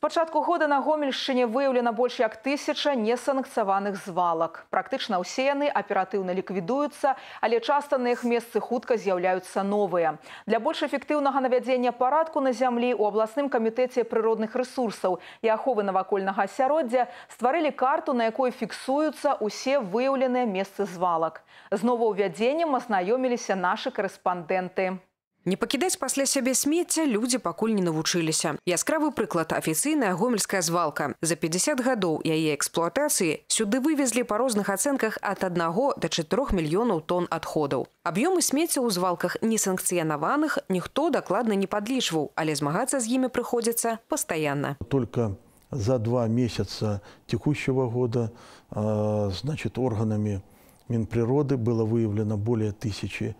пачатку года на гомельшчыне выяўлена больш як тысяча несанкцаваных звалак практычна ўсе яны аператыўна ліквідуюцца але часта на іх месцы хутка з'яўляюцца новыя для больш эфектыўнага навядзення парадку на зямлі у абласным камітэце прыродных ресурсаў і аховы навакольнага асяроддзя стварылі карту на якой фіксуюцца ўсе выяўленыя месцы звалак з новаўвядзеннем азнаёміліся нашы карэспандэнты Не пакідаць пасля сябе смецця людзі пакуль не навучыліся. Яскравы прыклад афіцыйная гомельская звалка. За 50 гадоў яе эксплуатацыі сюды вывезлі па розных ацэнках ад 1 до 4 мільёнаў тонн адходаў. Аб'ёмы смецця ў звалках несанкцыянаваных ніхто дакладна не падлічваў, але змагацца з імі прыходзіцца пастаянна. Только за два месяца текущего года а, значит, органами Минприроды было выявлено более тысячи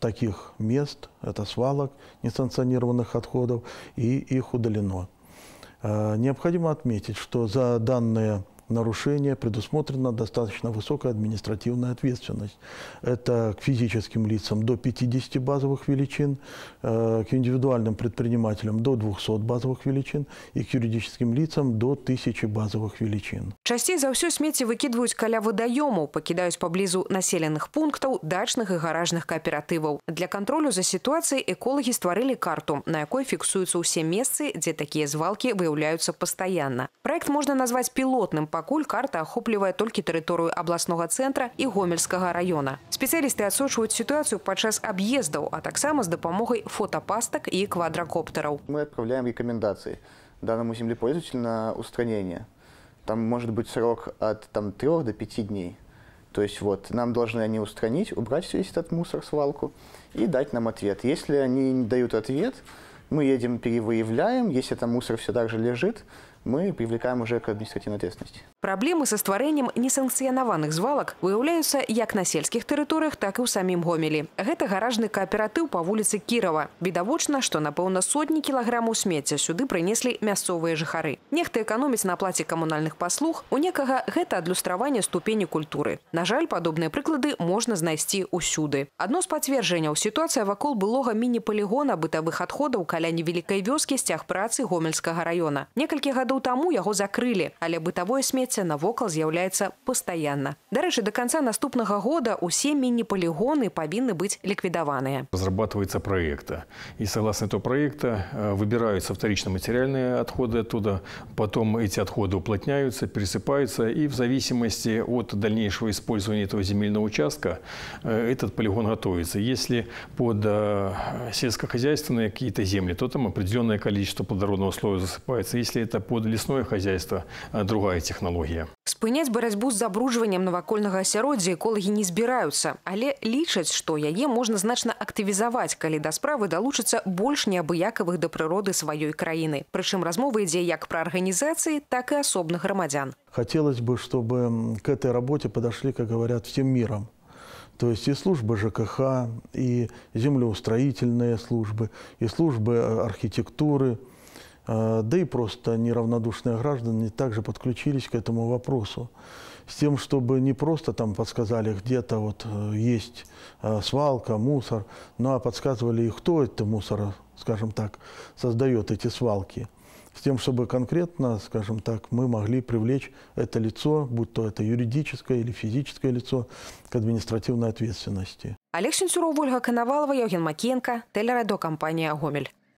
таких мест, это свалок несанкционированных отходов, и их удалено. Э, необходимо отметить, что за данные нарушения предусмотрена достаточно высокая административная ответственность. Это к физическим лицам до 50 базовых величин, э, к индивидуальным предпринимателям до 200 базовых величин и к юридическим лицам до 1000 базовых величин. Часцей за ўсё смети выкидывают каля вадаёмаў, пакідаюць паблізу населеных пунктаў, дачных и гаражных кооперативов. Для контроля за ситуацией экологи створили карту, на которой фіксуюцца все места, где такие звалкі выявляются постоянно. Проект можна назваць пілотным пакуль карта ахоплівае толькі тэрыторыю абласнога цэнтра і гомельскага раёна. Спецыялісты адсочваюць сітуацыю падчас аб'ездаў, а так таксама з дапамогай фотапастак и квадрокоптеров. Мы отправляем рекомендации данному землепользователю на устранение. Там может быть срок от там, 3 до 5 дней. То есть вот нам должны они устранить, убрать весь этот мусор, свалку и дать нам ответ. Если они не дают ответ, мы едем перевыявляем, если там мусор все так же лежит, мы привлекаем уже к адміністративній ответственности. Проблеми со створением несанкцыянаваных звалок выявляются как на сельских территориях, так и і ў самім гомелі. Гэта гаражны кааператыў па вуліцы Кірава. Відавочна, што напэўна сотни килограммов смецця сюды принесли мясовые жихары. Нехта эканоміць на аплаце коммунальных послуг, у некого это адлюстраванне ступени культуры. На жаль, падобныя прыклады можна знайсці ўсюды. Адно з пацверджанняў сітуацыя вакол былога міні-палігона бытавых адходаў каля невялікай вёскі сцяг працы Гомельского района. Некалькі гадоў гадоў таму яго закрылі, але бытавое смецце навокал з'яўляецца пастаянна. Дарэчы, до конца наступнага года усе міні-полигоны павінны быць ликвидаваныя. Разрабатывается проект. И согласно этого проекта выбираются вторично материальные отходы оттуда, потом эти отходы уплотняются, пересыпаются, и в зависимости от дальнейшего использования этого земельного участка этот полигон готовится. Если под сельскохозяйственные какие-то земли, то там определенное количество плодородного слоя засыпается. Если это под лесное хозяйство э, другая технология. Спынять борьбу с забруджваннем навакольнага асяроддзя экологи не збіраюцца, але лічаць, што яе можно значна активизовать калі да справы далучыцца больш неабыякавых да прыроды сваёй краіны. Прычым размова ідзе як пра арганізацыі, так и особных грамадзян. Хотелось бы, чтобы к этой работе подошли, как говорят, всем миром. То есть и службы ЖКХ, и землеустроительные службы, и службы э, архитектуры, а, да и просто неравнодушные граждане также подключились к этому вопросу. С тем, чтобы не просто там подсказали, где-то вот э, есть э, свалка, мусор, ну а подсказывали и кто это мусор, скажем так, создает эти свалки. С тем, чтобы конкретно, скажем так, мы могли привлечь это лицо, будь то это юридическое или физическое лицо, к административной ответственности. Олег Сенцюров, Ольга Коновалова, Евген Макенко, компания «Гомель».